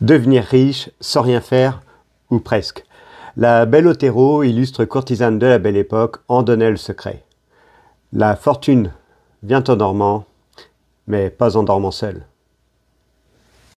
Devenir riche sans rien faire, ou presque. La belle Otero, illustre courtisane de la belle époque, en donnait le secret. La fortune vient en dormant, mais pas en dormant seule.